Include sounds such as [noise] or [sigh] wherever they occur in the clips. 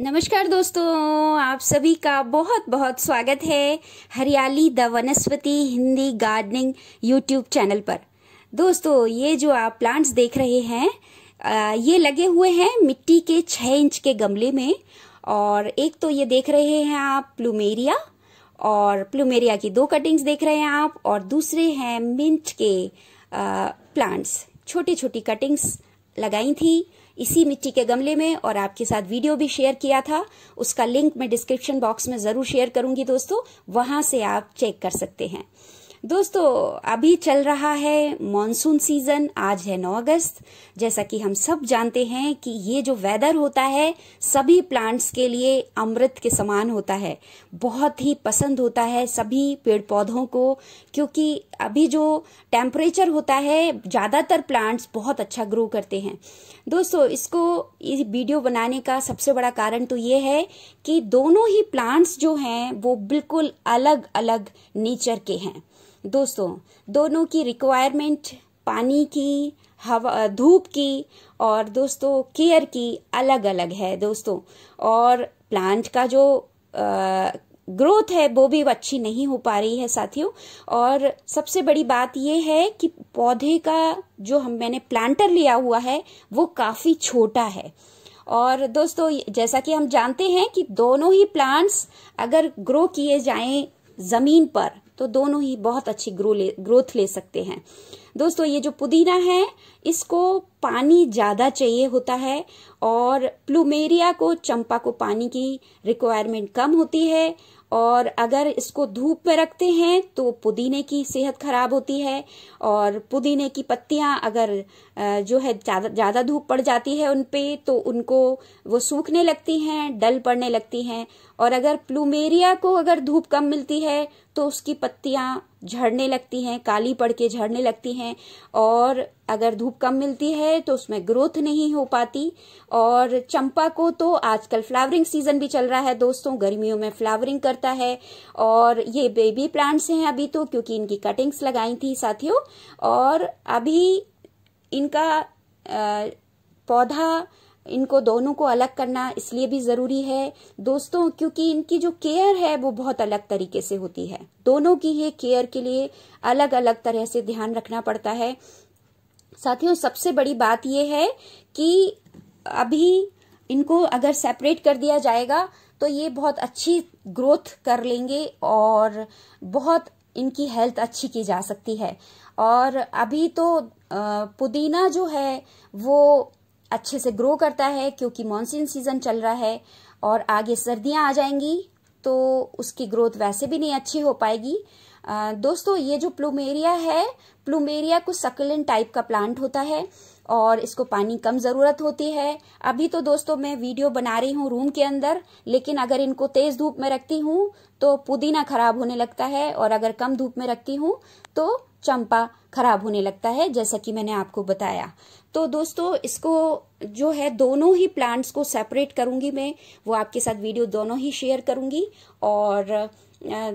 नमस्कार दोस्तों आप सभी का बहुत बहुत स्वागत है हरियाली द वनस्पति हिंदी गार्डनिंग यूट्यूब चैनल पर दोस्तों ये जो आप प्लांट्स देख रहे हैं ये लगे हुए हैं मिट्टी के छः इंच के गमले में और एक तो ये देख रहे हैं आप प्लूमेरिया और प्लूमेरिया की दो कटिंग्स देख रहे हैं आप और दूसरे हैं मिंट के प्लांट्स छोटी छोटी कटिंग्स लगाई थी इसी मिट्टी के गमले में और आपके साथ वीडियो भी शेयर किया था उसका लिंक मैं डिस्क्रिप्शन बॉक्स में ज़रूर शेयर करूंगी दोस्तों वहां से आप चेक कर सकते हैं दोस्तों अभी चल रहा है मॉनसून सीजन आज है 9 अगस्त जैसा कि हम सब जानते हैं कि ये जो वेदर होता है सभी प्लांट्स के लिए अमृत के समान होता है बहुत ही पसंद होता है सभी पेड़ पौधों को क्योंकि अभी जो टेम्परेचर होता है ज़्यादातर प्लांट्स बहुत अच्छा ग्रो करते हैं दोस्तों इसको इस वीडियो बनाने का सबसे बड़ा कारण तो ये है कि दोनों ही प्लांट्स जो हैं वो बिल्कुल अलग अलग नेचर के हैं दोस्तों दोनों की रिक्वायरमेंट पानी की हवा धूप की और दोस्तों केयर की अलग अलग है दोस्तों और प्लांट का जो आ, ग्रोथ है वो भी अच्छी नहीं हो पा रही है साथियों और सबसे बड़ी बात यह है कि पौधे का जो हम मैंने प्लांटर लिया हुआ है वो काफी छोटा है और दोस्तों जैसा कि हम जानते हैं कि दोनों ही प्लांट्स अगर ग्रो किए जाएं जमीन पर तो दोनों ही बहुत अच्छी ग्रो ले ग्रोथ ले सकते हैं दोस्तों ये जो पुदीना है इसको पानी ज़्यादा चाहिए होता है और प्लूमेरिया को चंपा को पानी की रिक्वायरमेंट कम होती है और अगर इसको धूप में रखते हैं तो पुदीने की सेहत खराब होती है और पुदीने की पत्तियां अगर जो है ज़्यादा धूप पड़ जाती है उन पे तो उनको वो सूखने लगती हैं डल पड़ने लगती हैं और अगर प्लूमेरिया को अगर धूप कम मिलती है तो उसकी पत्तियां झड़ने लगती हैं काली पड़ के झड़ने लगती हैं और अगर धूप कम मिलती है तो उसमें ग्रोथ नहीं हो पाती और चंपा को तो आजकल फ्लावरिंग सीजन भी चल रहा है दोस्तों गर्मियों में फ्लावरिंग करता है और ये बेबी प्लांट्स हैं अभी तो क्योंकि इनकी कटिंग्स लगाई थी साथियों और अभी इनका पौधा इनको दोनों को अलग करना इसलिए भी ज़रूरी है दोस्तों क्योंकि इनकी जो केयर है वो बहुत अलग तरीके से होती है दोनों की ये केयर के लिए अलग अलग तरह से ध्यान रखना पड़ता है साथियों सबसे बड़ी बात यह है कि अभी इनको अगर सेपरेट कर दिया जाएगा तो ये बहुत अच्छी ग्रोथ कर लेंगे और बहुत इनकी हेल्थ अच्छी की जा सकती है और अभी तो पुदीना जो है वो अच्छे से ग्रो करता है क्योंकि मानसून सीजन चल रहा है और आगे सर्दियां आ जाएंगी तो उसकी ग्रोथ वैसे भी नहीं अच्छी हो पाएगी दोस्तों ये जो प्लूमेरिया है प्लूमेरिया कुछ सकलिन टाइप का प्लांट होता है और इसको पानी कम ज़रूरत होती है अभी तो दोस्तों मैं वीडियो बना रही हूँ रूम के अंदर लेकिन अगर इनको तेज़ धूप में रखती हूँ तो पुदीना खराब होने लगता है और अगर कम धूप में रखती हूँ तो चंपा खराब होने लगता है जैसा कि मैंने आपको बताया तो दोस्तों इसको जो है दोनों ही प्लांट्स को सेपरेट करूंगी मैं वो आपके साथ वीडियो दोनों ही शेयर करूंगी और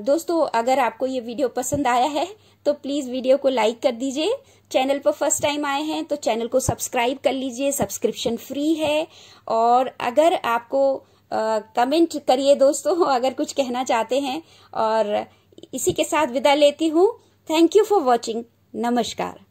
दोस्तों अगर आपको ये वीडियो पसंद आया है तो प्लीज़ वीडियो को लाइक कर दीजिए चैनल पर फर्स्ट टाइम आए हैं तो चैनल को सब्सक्राइब कर लीजिए सब्सक्रिप्शन फ्री है और अगर आपको कमेंट करिए दोस्तों [laughs] अगर कुछ कहना चाहते हैं और इसी के साथ विदा लेती हूँ थैंक यू फॉर वॉचिंग नमस्कार